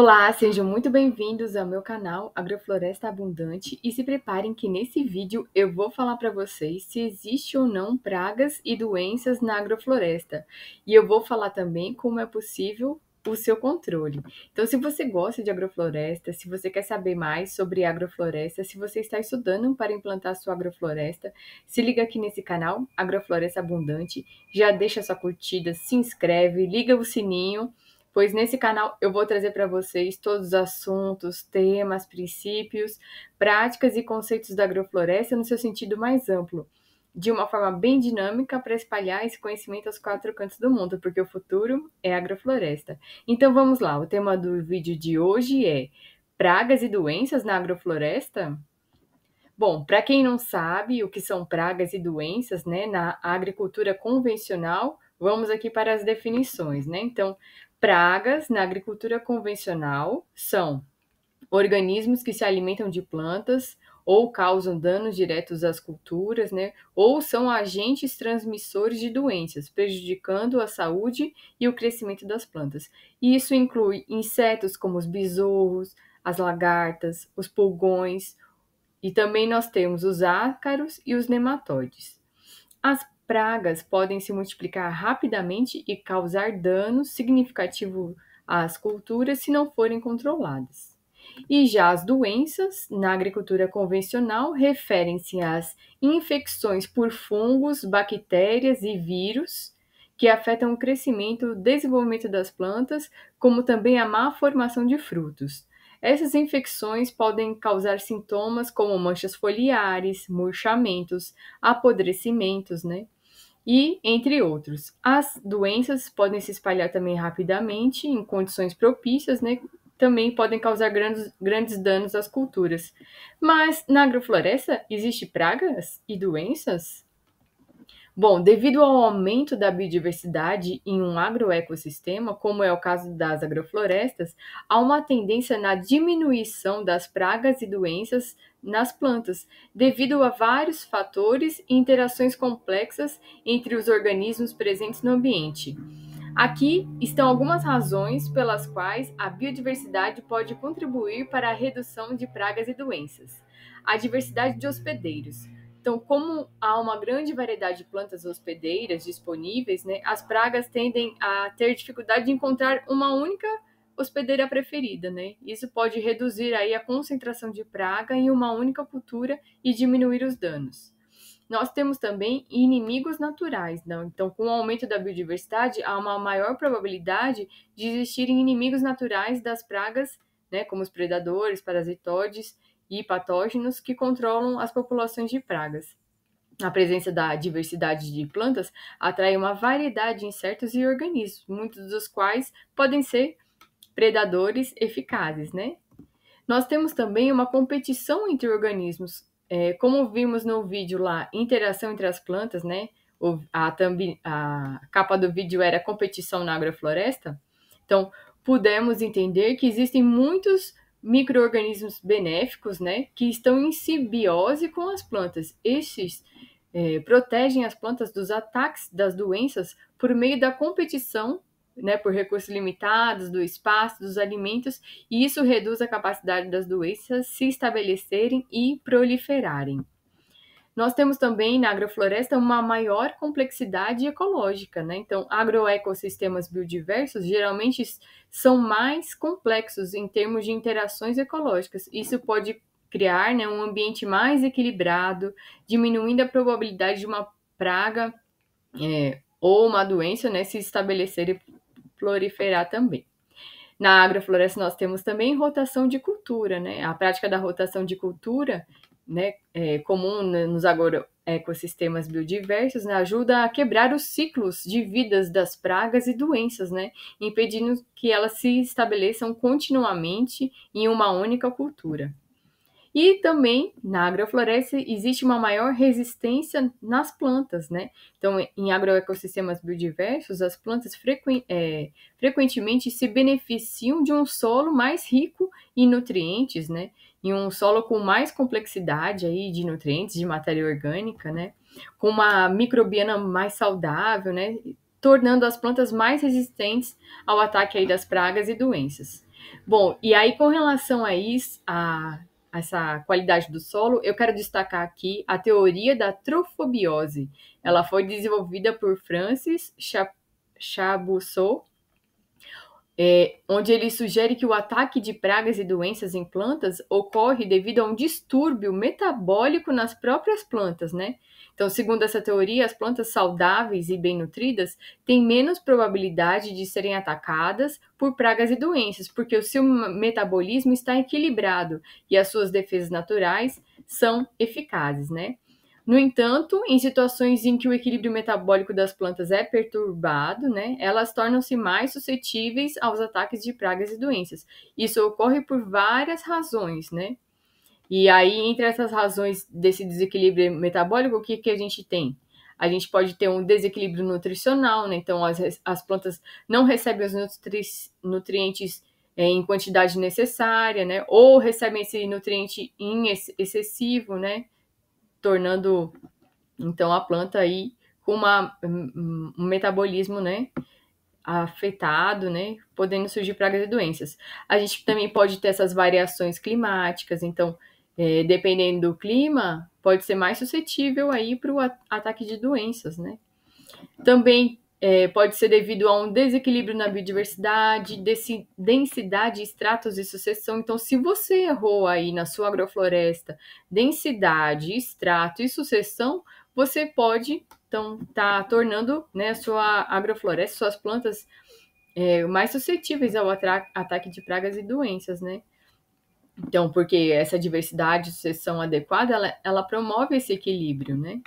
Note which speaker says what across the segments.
Speaker 1: Olá, sejam muito bem-vindos ao meu canal Agrofloresta Abundante e se preparem que nesse vídeo eu vou falar para vocês se existe ou não pragas e doenças na agrofloresta e eu vou falar também como é possível o seu controle. Então, se você gosta de agrofloresta, se você quer saber mais sobre agrofloresta, se você está estudando para implantar sua agrofloresta, se liga aqui nesse canal Agrofloresta Abundante, já deixa sua curtida, se inscreve, liga o sininho pois nesse canal eu vou trazer para vocês todos os assuntos, temas, princípios, práticas e conceitos da agrofloresta no seu sentido mais amplo, de uma forma bem dinâmica para espalhar esse conhecimento aos quatro cantos do mundo, porque o futuro é agrofloresta. Então vamos lá, o tema do vídeo de hoje é Pragas e doenças na agrofloresta? Bom, para quem não sabe o que são pragas e doenças né, na agricultura convencional, vamos aqui para as definições, né? Então, Pragas na agricultura convencional são organismos que se alimentam de plantas ou causam danos diretos às culturas, né? ou são agentes transmissores de doenças, prejudicando a saúde e o crescimento das plantas. E isso inclui insetos como os besouros, as lagartas, os pulgões, e também nós temos os ácaros e os nematóides. As pragas podem se multiplicar rapidamente e causar dano significativo às culturas se não forem controladas. E já as doenças, na agricultura convencional, referem-se às infecções por fungos, bactérias e vírus que afetam o crescimento e o desenvolvimento das plantas, como também a má formação de frutos. Essas infecções podem causar sintomas como manchas foliares, murchamentos, apodrecimentos, né? e entre outros. As doenças podem se espalhar também rapidamente em condições propícias, né? Também podem causar grandes, grandes danos às culturas. Mas na agrofloresta existe pragas e doenças? Bom, devido ao aumento da biodiversidade em um agroecossistema, como é o caso das agroflorestas, há uma tendência na diminuição das pragas e doenças nas plantas, devido a vários fatores e interações complexas entre os organismos presentes no ambiente. Aqui estão algumas razões pelas quais a biodiversidade pode contribuir para a redução de pragas e doenças. A diversidade de hospedeiros. Então, como há uma grande variedade de plantas hospedeiras disponíveis, né, as pragas tendem a ter dificuldade de encontrar uma única hospedeira preferida, né? Isso pode reduzir aí a concentração de praga em uma única cultura e diminuir os danos. Nós temos também inimigos naturais, então com o aumento da biodiversidade há uma maior probabilidade de existirem inimigos naturais das pragas, né, como os predadores, parasitoides e patógenos que controlam as populações de pragas. A presença da diversidade de plantas atrai uma variedade de insetos e organismos, muitos dos quais podem ser predadores eficazes, né? Nós temos também uma competição entre organismos, é, como vimos no vídeo lá, interação entre as plantas, né? O, a, a capa do vídeo era competição na agrofloresta. Então, pudemos entender que existem muitos microorganismos benéficos, né, que estão em simbiose com as plantas. Estes é, protegem as plantas dos ataques das doenças por meio da competição, né, por recursos limitados, do espaço, dos alimentos, e isso reduz a capacidade das doenças se estabelecerem e proliferarem. Nós temos também na agrofloresta uma maior complexidade ecológica, né? Então, agroecossistemas biodiversos geralmente são mais complexos em termos de interações ecológicas. Isso pode criar né, um ambiente mais equilibrado, diminuindo a probabilidade de uma praga é, ou uma doença né, se estabelecer e proliferar também. Na agrofloresta, nós temos também rotação de cultura, né? A prática da rotação de cultura, né, é, comum né, nos agroecossistemas biodiversos, né, ajuda a quebrar os ciclos de vidas das pragas e doenças, né, impedindo que elas se estabeleçam continuamente em uma única cultura. E também na agrofloresta existe uma maior resistência nas plantas, né? Então, em agroecossistemas biodiversos, as plantas frequ é, frequentemente se beneficiam de um solo mais rico em nutrientes, né? em um solo com mais complexidade aí de nutrientes, de matéria orgânica, né? Com uma microbiana mais saudável, né? Tornando as plantas mais resistentes ao ataque aí das pragas e doenças. Bom, e aí com relação a isso, a essa qualidade do solo, eu quero destacar aqui a teoria da trofobiose. Ela foi desenvolvida por Francis Chabousseau é, onde ele sugere que o ataque de pragas e doenças em plantas ocorre devido a um distúrbio metabólico nas próprias plantas, né? Então, segundo essa teoria, as plantas saudáveis e bem nutridas têm menos probabilidade de serem atacadas por pragas e doenças, porque o seu metabolismo está equilibrado e as suas defesas naturais são eficazes, né? No entanto, em situações em que o equilíbrio metabólico das plantas é perturbado, né, elas tornam-se mais suscetíveis aos ataques de pragas e doenças. Isso ocorre por várias razões, né? E aí, entre essas razões desse desequilíbrio metabólico, o que, que a gente tem? A gente pode ter um desequilíbrio nutricional, né? Então, as, as plantas não recebem os nutri nutrientes é, em quantidade necessária, né? Ou recebem esse nutriente em ex excessivo, né? tornando então a planta aí com uma, um metabolismo, né, afetado, né, podendo surgir pragas e doenças. A gente também pode ter essas variações climáticas, então é, dependendo do clima, pode ser mais suscetível aí para o ataque de doenças, né? Também é, pode ser devido a um desequilíbrio na biodiversidade, densidade, estratos e sucessão. Então, se você errou aí na sua agrofloresta, densidade, extrato e sucessão, você pode então tá tornando né, sua agrofloresta, suas plantas é, mais suscetíveis ao ataque de pragas e doenças, né? Então, porque essa diversidade, sucessão adequada, ela, ela promove esse equilíbrio, né?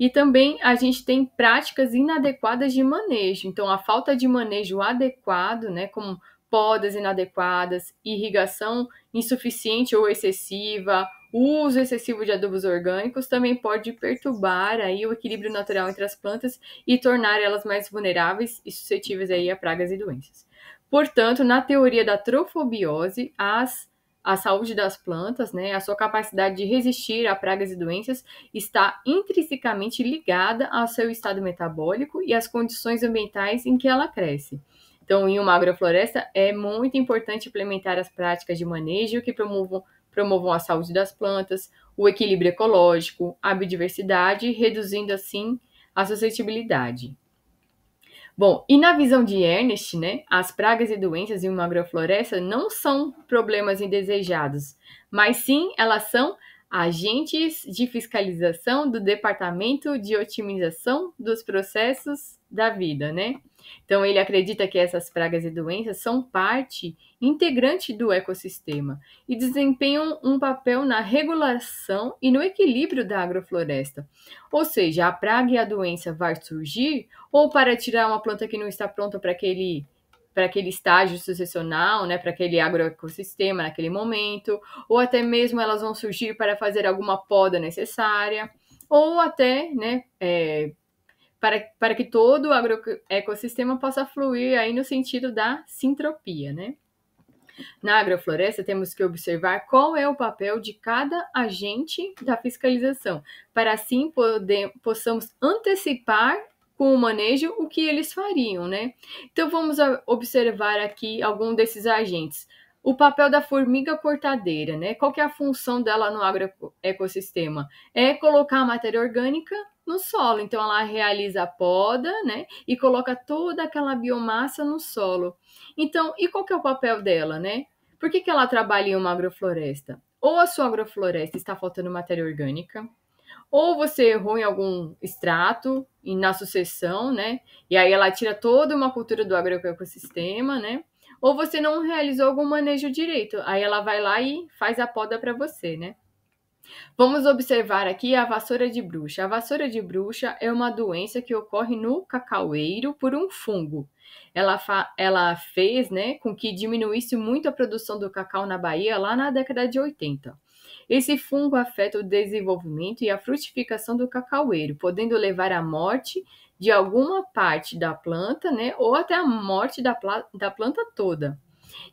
Speaker 1: E também a gente tem práticas inadequadas de manejo. Então, a falta de manejo adequado, né, como podas inadequadas, irrigação insuficiente ou excessiva, uso excessivo de adubos orgânicos também pode perturbar aí o equilíbrio natural entre as plantas e tornar elas mais vulneráveis e suscetíveis aí a pragas e doenças. Portanto, na teoria da trofobiose, as a saúde das plantas, né, a sua capacidade de resistir a pragas e doenças está intrinsecamente ligada ao seu estado metabólico e às condições ambientais em que ela cresce. Então, em uma agrofloresta, é muito importante implementar as práticas de manejo que promovam, promovam a saúde das plantas, o equilíbrio ecológico, a biodiversidade, reduzindo assim a suscetibilidade. Bom, e na visão de Ernest, né, as pragas e doenças em uma agrofloresta não são problemas indesejados, mas sim elas são agentes de fiscalização do Departamento de Otimização dos Processos da vida, né? Então, ele acredita que essas pragas e doenças são parte integrante do ecossistema e desempenham um papel na regulação e no equilíbrio da agrofloresta. Ou seja, a praga e a doença vai surgir ou para tirar uma planta que não está pronta para aquele para aquele estágio sucessional, né, para aquele agroecossistema naquele momento, ou até mesmo elas vão surgir para fazer alguma poda necessária, ou até, né, é, para, para que todo o agroecossistema possa fluir aí no sentido da sintropia, né? Na agrofloresta, temos que observar qual é o papel de cada agente da fiscalização, para assim poder, possamos antecipar com o manejo o que eles fariam, né? Então vamos observar aqui algum desses agentes. O papel da formiga cortadeira, né? Qual que é a função dela no agroecossistema? É colocar a matéria orgânica no solo. Então ela realiza a poda, né, e coloca toda aquela biomassa no solo. Então, e qual que é o papel dela, né? Por que, que ela trabalha em uma agrofloresta? Ou a sua agrofloresta está faltando matéria orgânica, ou você errou em algum extrato e na sucessão, né? E aí ela tira toda uma cultura do agroecossistema, né? Ou você não realizou algum manejo direito, aí ela vai lá e faz a poda para você, né? Vamos observar aqui a vassoura de bruxa. A vassoura de bruxa é uma doença que ocorre no cacaueiro por um fungo. Ela, ela fez né, com que diminuísse muito a produção do cacau na Bahia lá na década de 80. Esse fungo afeta o desenvolvimento e a frutificação do cacaueiro, podendo levar à morte de alguma parte da planta, né, ou até a morte da, da planta toda.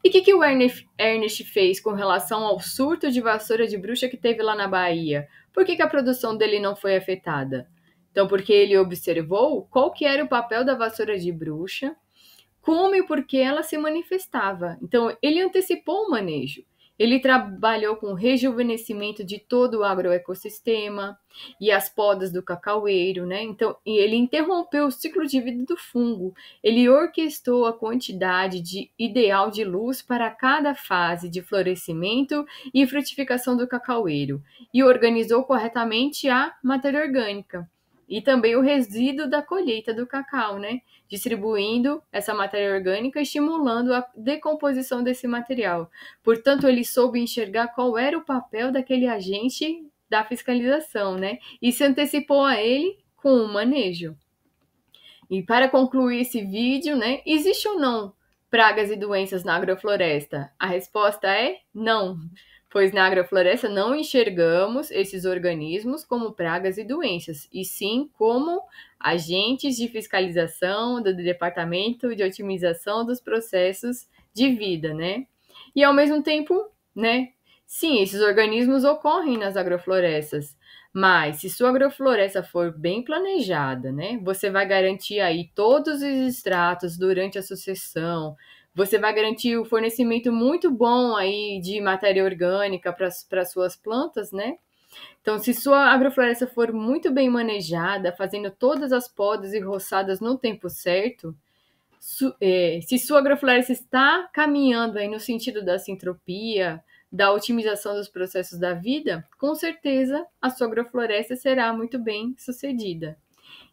Speaker 1: E o que, que o Ernest, fez com relação ao surto de vassoura de bruxa que teve lá na Bahia? Por que, que a produção dele não foi afetada? Então, porque ele observou qual que era o papel da vassoura de bruxa, como e por que ela se manifestava. Então, ele antecipou o manejo. Ele trabalhou com o rejuvenescimento de todo o agroecossistema e as podas do cacaueiro, né? Então, e ele interrompeu o ciclo de vida do fungo. Ele orquestrou a quantidade de ideal de luz para cada fase de florescimento e frutificação do cacaueiro e organizou corretamente a matéria orgânica e também o resíduo da colheita do cacau, né? Distribuindo essa matéria orgânica, estimulando a decomposição desse material. Portanto, ele soube enxergar qual era o papel daquele agente da fiscalização, né? E se antecipou a ele com o manejo. E para concluir esse vídeo, né? Existe ou não pragas e doenças na agrofloresta? A resposta é não pois na agrofloresta não enxergamos esses organismos como pragas e doenças, e sim como agentes de fiscalização do Departamento de Otimização dos Processos de Vida, né? E ao mesmo tempo, né? Sim, esses organismos ocorrem nas agroflorestas, mas se sua agrofloresta for bem planejada, né, você vai garantir aí todos os extratos durante a sucessão, você vai garantir o fornecimento muito bom aí de matéria orgânica para suas plantas, né? Então, se sua agrofloresta for muito bem manejada, fazendo todas as podas e roçadas no tempo certo, su, é, se sua agrofloresta está caminhando aí no sentido da sintropia, da otimização dos processos da vida, com certeza a sua agrofloresta será muito bem sucedida.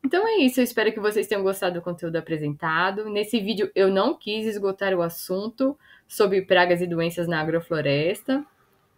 Speaker 1: Então é isso, eu espero que vocês tenham gostado do conteúdo apresentado. Nesse vídeo eu não quis esgotar o assunto sobre pragas e doenças na agrofloresta,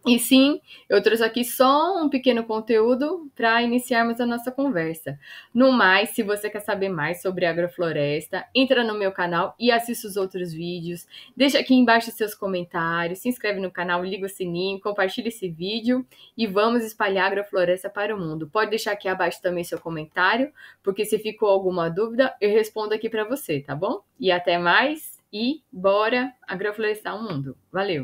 Speaker 1: e sim, eu trouxe aqui só um pequeno conteúdo para iniciarmos a nossa conversa. No mais, se você quer saber mais sobre agrofloresta, entra no meu canal e assista os outros vídeos. Deixa aqui embaixo seus comentários, se inscreve no canal, liga o sininho, compartilha esse vídeo e vamos espalhar agrofloresta para o mundo. Pode deixar aqui abaixo também seu comentário, porque se ficou alguma dúvida, eu respondo aqui para você, tá bom? E até mais e bora agroflorestar o mundo. Valeu!